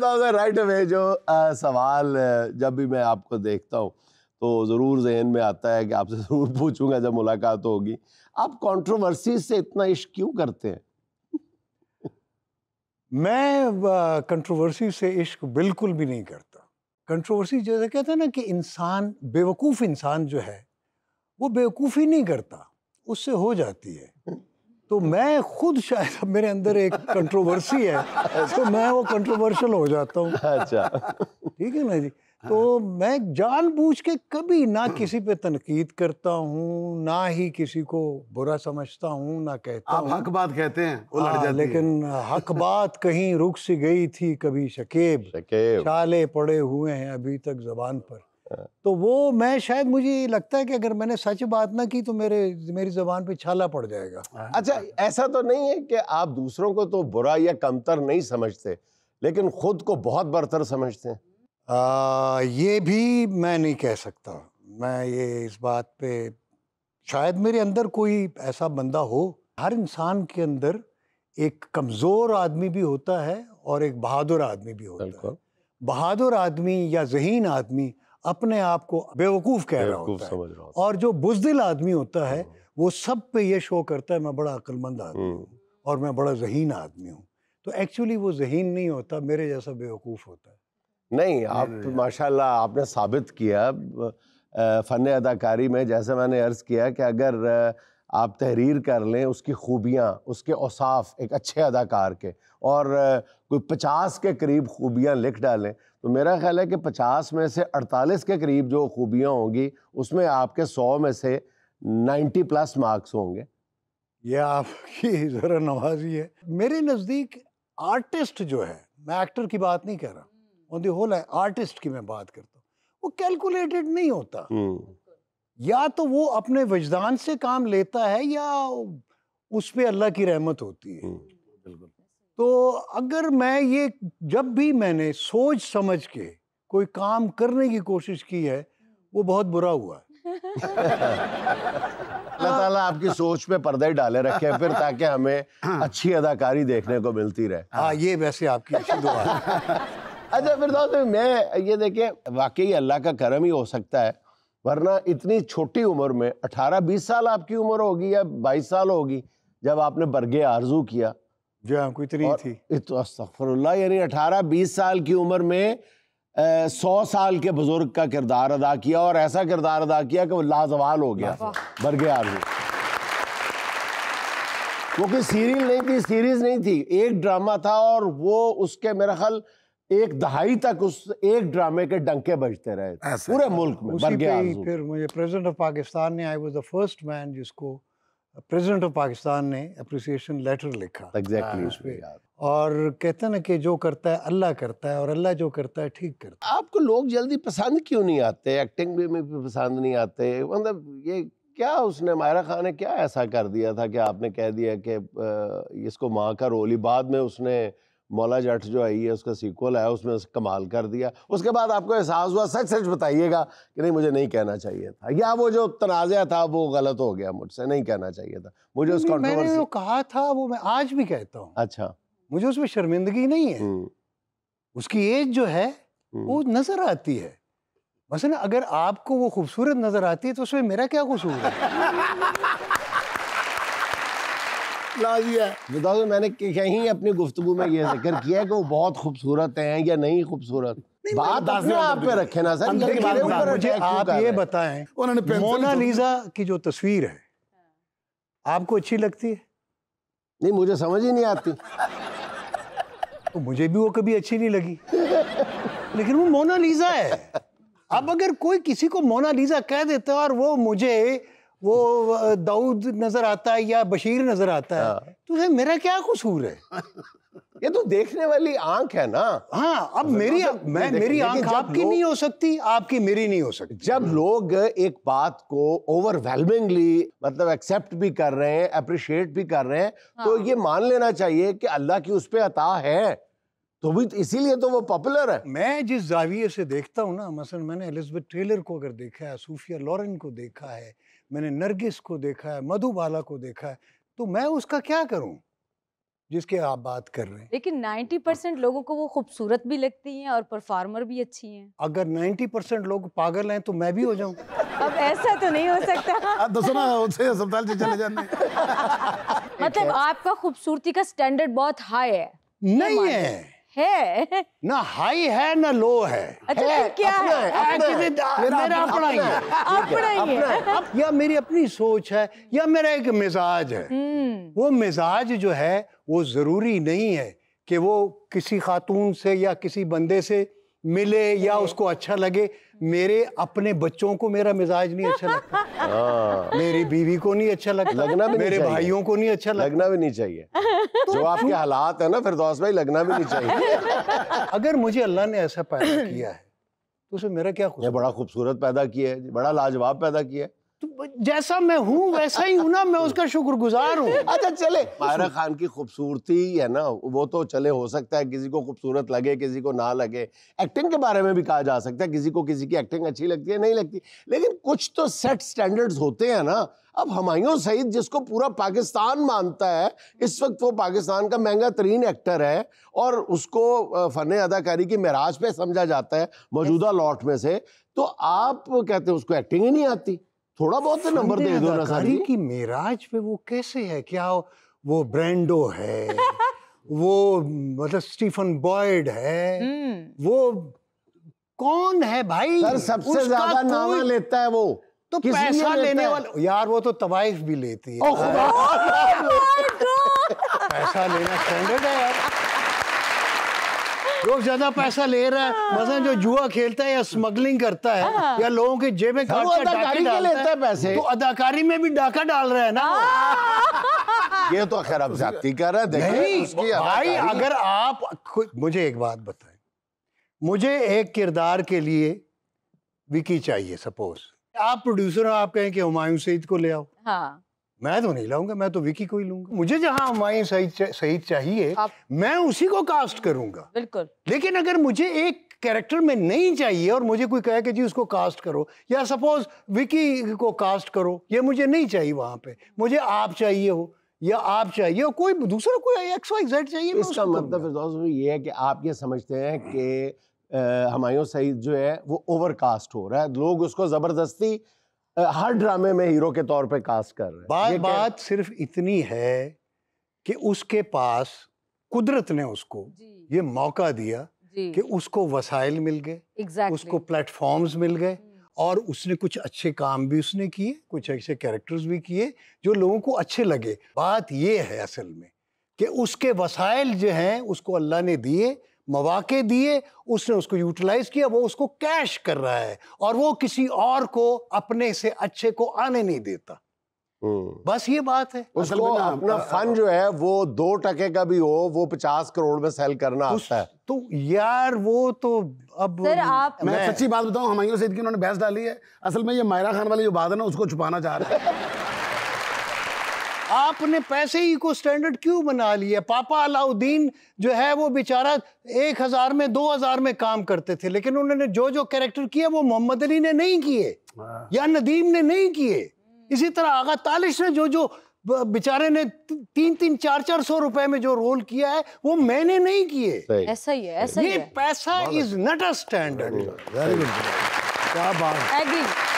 Right तो away जो आ, सवाल जब भी मैं आपको देखता हूँ तो ज़रूर जहन में आता है कि आपसे ज़रूर पूछूंगा जब मुलाकात होगी आप कंट्रोवर्सी से इतना इश्क क्यों करते हैं मैं कंट्रोवर्सी से इश्क बिल्कुल भी नहीं करता कंट्रोवर्सी जैसे कहते हैं ना कि इंसान बेवकूफ़ इंसान जो है वो बेवकूफ़ी नहीं करता उससे हो जाती है तो मैं खुद शायद मेरे अंदर एक कंट्रोवर्सी है तो मैं वो कंट्रोवर्शियल हो जाता हूँ अच्छा ठीक है ना जी तो मैं जानबूझ के कभी ना किसी पे तनकीद करता हूँ ना ही किसी को बुरा समझता हूँ ना कहता आप हक बात कहते हैं उलट हाँ, जाती लेकिन हक बात कहीं रुक सी गई थी कभी शकेब शकेब चाले पड़े हुए हैं अभी तक जबान पर तो वो मैं शायद मुझे लगता है कि अगर मैंने सच बात ना की तो मेरे मेरी ज़बान पे छाला पड़ जाएगा हाँ। अच्छा ऐसा तो नहीं है कि आप दूसरों को तो बुरा या कमतर नहीं समझते लेकिन ख़ुद को बहुत बरतर समझते हैं ये भी मैं नहीं कह सकता मैं ये इस बात पे शायद मेरे अंदर कोई ऐसा बंदा हो हर इंसान के अंदर एक कमज़ोर आदमी भी होता है और एक बहादुर आदमी भी होता है बहादुर आदमी या जहीन आदमी अपने आप को बेवकूफ़ कह रहा होता है और जो बुजदिल आदमी होता है हम्म। वो सब पे ये शो करता है मैं बड़ा अक्लमंद आदमी हम्म। हूँ और मैं बड़ा जहीन आदमी हूँ तो एक्चुअली वो जहीन नहीं होता मेरे जैसा बेवकूफ़ होता है नहीं आप माशाल्लाह आपने साबित किया फ़न अदाकारी में जैसे मैंने अर्ज़ किया कि अगर आप तहरीर कर लें उसकी खूबियाँ उसके औसाफ एक अच्छे अदाकार के और कोई पचास के करीब खूबियाँ लिख डालें तो मेरा ख्याल है कि पचास में से अड़तालीस के करीब जो खूबियाँ होंगी उसमें आपके सौ में से नाइन्टी प्लस मार्क्स होंगे ये आपकी ज़रा नवाजी है मेरे नज़दीक आर्टिस्ट जो है मैं एक्टर की बात नहीं कह रहा ऑन दी होल है आर्टिस्ट की मैं बात करता हूँ वो कैलकुलेटेड नहीं होता हम्म। या तो वो अपने वजदान से काम लेता है या उस पर अल्लाह की रहमत होती है हम्म, बिल्कुल तो अगर मैं ये जब भी मैंने सोच समझ के कोई काम करने की कोशिश की है वो बहुत बुरा हुआ है अल्लाह हाँ। ताला आपकी सोच पे पर्दे ही डाले रखे फिर ताकि हमें अच्छी अदाकारी देखने को मिलती रहे हाँ ये वैसे आपकी अच्छी दुआ अच्छा फिर मैं ये देखें वाकई अल्लाह का करम ही हो सकता है वरना इतनी छोटी उम्र में 18-20 साल आपकी उम्र होगी या 22 साल होगी जब आपने बरगे आरजू किया जो हाँ कोई तरी थी तो अस्तफरल्ला यानी अठारह बीस साल की उम्र में सौ साल के बुजुर्ग का किरदार अदा किया और ऐसा किरदार अदा किया कि वो लाजवाल हो गया बरगे आरजू क्योंकि सीरियल नहीं थी सीरीज नहीं थी एक ड्रामा था और वो उसके मेरा ख्याल एक दहाई तक उस एक ड्रामे के डंके बजते रहे पूरे मुल्क में बन गया ही फिर मुझे प्रेसिडेंट ऑफ पाकिस्तान ने I was the first man जिसको प्रेसिडेंट ऑफ पाकिस्तान ने अप्रिसिएशन लेटर लिखा एग्जैक्टली exactly उस हाँ। और कहते ना कि जो करता है अल्लाह करता है और अल्लाह जो करता है ठीक करता है आपको लोग जल्दी पसंद क्यों नहीं आते एक्टिंग भी में भी पसंद नहीं आते मतलब ये क्या उसने मायरा खान ने क्या ऐसा कर दिया था कि आपने कह दिया कि इसको माँ का रोल ही बाद में उसने मौला जट जो आई है उसका सीक्वल आया उसमें उस कमाल कर दिया उसके बाद आपको एहसास हुआ सच सच बताइएगा कि नहीं मुझे नहीं कहना चाहिए था या वो जो तनाज़ा था वो गलत हो गया मुझसे नहीं कहना चाहिए था मुझे उस मैंने जो कहा था वो मैं आज भी कहता हूँ अच्छा मुझे उसमें शर्मिंदगी नहीं है हम्म। उसकी एज जो है हम्म। वो नज़र आती है मसलन अगर आपको वो खूबसूरत नज़र आती है तो उसमें मेरा क्या कसूर है बताओ तो मैंने कहीं अपनी गुफ्तु में ये जिक्र किया है कि वो बहुत खूबसूरत हैं या नहीं खूबसूरत बात अपने आप पे रखे ना सर मुझे आप ये बताएं उन्होंने मोनालिजा तो- की जो तस्वीर है आपको अच्छी लगती है नहीं मुझे समझ ही नहीं आती तो मुझे भी वो कभी अच्छी नहीं लगी लेकिन वो मोनालिजा है अब अगर कोई किसी को मोनालिजा कह देता है और वो मुझे वो दाऊद नजर आता है या बशीर नजर आता है हाँ। तो मेरा क्या कसूर है ये तो देखने वाली आंख है ना हाँ अब मेरी तो मैं मेरी आंख आपकी नहीं हो सकती आपकी मेरी नहीं हो सकती जब लोग एक बात को ओवरवेलमिंगली मतलब एक्सेप्ट भी कर रहे हैं अप्रिशिएट भी कर रहे हैं तो हाँ। तो ये मान लेना चाहिए कि अल्लाह की उस पर अता है तो भी तो इसीलिए तो वो पॉपुलर है मैं जिस जाविये से देखता हूँ ना मसलन मैंने एलिजबेथ टेलर को अगर देखा है सूफिया लॉरेंट को देखा है मैंने नरगिस को देखा है मधुबाला को देखा है तो मैं उसका क्या करूं जिसके आप बात कर रहे हैं लेकिन 90 हाँ। परसेंट लोगों को वो खूबसूरत भी लगती हैं और परफॉर्मर भी अच्छी हैं अगर 90 परसेंट लोग पागल हैं तो मैं भी हो जाऊं अब ऐसा तो नहीं हो सकता अब दसो ना उसे अस्पताल चले जाने मतलब आपका खूबसूरती का स्टैंडर्ड बहुत हाई है नहीं है है ना हाई है ना लो है अच्छा है, तो क्या हाँ, अपना है, है, अपना है, है मेरा अपना ही है, अपना ही है या मेरी अपनी सोच है या मेरा एक मिजाज है हम्म। वो मिजाज जो है वो ज़रूरी नहीं है कि वो किसी खातून से या किसी बंदे से मिले या उसको अच्छा लगे मेरे अपने बच्चों को मेरा मिजाज नहीं अच्छा लगता हाँ। मेरी बीवी को नहीं अच्छा लगता लगना भी मेरे भाइयों को नहीं अच्छा लगता लगना भी नहीं चाहिए जो आपके हालात है ना दोस्त भाई लगना भी नहीं चाहिए अगर मुझे अल्लाह ने ऐसा पैदा किया है तो उसमें मेरा क्या ये बड़ा खूबसूरत पैदा किया है बड़ा लाजवाब पैदा किया है जैसा मैं हूँ वैसा ही हूँ ना मैं उसका शुक्र गुजार हूँ अच्छा चले मायरा खान की खूबसूरती है ना वो तो चले हो सकता है किसी को खूबसूरत लगे किसी को ना लगे एक्टिंग के बारे में भी कहा जा सकता है किसी को किसी की एक्टिंग अच्छी लगती है नहीं लगती लेकिन कुछ तो सेट स्टैंडर्ड्स होते हैं ना अब हमायों सईद जिसको पूरा पाकिस्तान मानता है इस वक्त वो पाकिस्तान का महंगा तरीन एक्टर है और उसको फन अदाकारी की महराज पे समझा जाता है मौजूदा लॉट में से तो आप कहते हैं उसको एक्टिंग ही नहीं आती थोड़ा बहुत तो नंबर दे दो ना सारी की मेराज पे वो कैसे है क्या वो ब्रांडो है वो मतलब स्टीफन बॉयड है हम्म। वो कौन है भाई सर सबसे ज्यादा नाम लेता है वो तो पैसा लेने वाला यार वो तो तवाइफ भी लेती है oh पैसा लेना स्टैंडर्ड है यार लोग ज्यादा पैसा ले रहा है हाँ। मतलब जो जुआ खेलता है या स्मगलिंग करता है हाँ। या लोगों के जेब में अदाकारी के लेता है पैसे तो अदाकारी में भी डाका डाल रहा है ना हाँ। ये तो खैर अब जाति कर रहा है देखिए भाई अगर आप मुझे एक बात बताए मुझे एक किरदार के लिए विकी चाहिए सपोज आप प्रोड्यूसर हो आप कहें कि हुमायूं सईद को ले आओ हाँ मैं तो नहीं लाऊंगा मैं तो विकी को ही लूंगा मुझे जहाँ हमारे सईद सही चाहिए मैं उसी को कास्ट करूंगा बिल्कुल लेकिन अगर मुझे एक कैरेक्टर में नहीं चाहिए और मुझे कोई कहे कि जी उसको कास्ट करो या सपोज विकी को कास्ट करो ये मुझे नहीं चाहिए वहां पे मुझे आप चाहिए हो या आप चाहिए हो कोई दूसरा कोई एक्स वाई जेड चाहिए इसका मतलब फिर ये है कि आप ये समझते हैं कि हमायों सईद जो है वो ओवरकास्ट हो रहा है लोग उसको ज़बरदस्ती हर ड्रामे में हीरो के तौर पे कास्ट कर रहे बात बात सिर्फ इतनी है कि उसके पास कुदरत ने उसको ये मौका दिया कि उसको वसाइल मिल गए exactly. उसको प्लेटफॉर्म्स मिल गए हम्म। और उसने कुछ अच्छे काम भी उसने किए कुछ अच्छे कैरेक्टर्स भी किए जो लोगों को अच्छे लगे बात ये है असल में कि उसके वसाइल जो हैं उसको अल्लाह ने दिए मवाक़े दिए उसने उसको यूटिलाइज़ किया वो उसको कैश कर रहा है और वो किसी और को अपने से अच्छे को आने नहीं देता हम्म। बस ये बात है उसको अपना फन जो है वो दो टके का भी हो वो पचास करोड़ में सेल करना आता है तो यार वो तो अब सर आप मैं सच्ची बात बताऊं हमायूं सईद की उन्होंने बहस डाली है असल में ये मायरा खान वाली जो बात है ना उसको छुपाना चाह रहा है आपने पैसे ही को स्टैंडर्ड क्यों बना लिया पापा अलाउद्दीन जो है वो बेचारा एक हज़ार में दो हज़ार में काम करते थे लेकिन उन्होंने जो जो कैरेक्टर किया वो मोहम्मद अली ने नहीं किए हाँ। या नदीम ने नहीं किए हम्म। इसी तरह आगा तालिश ने जो जो बेचारे ने तीन तीन चार चार सौ रुपए में जो रोल किया है वो मैंने नहीं किए ऐसा ही है ऐसा ये ही पैसा इज नॉट अ स्टैंडर्ड क्या बात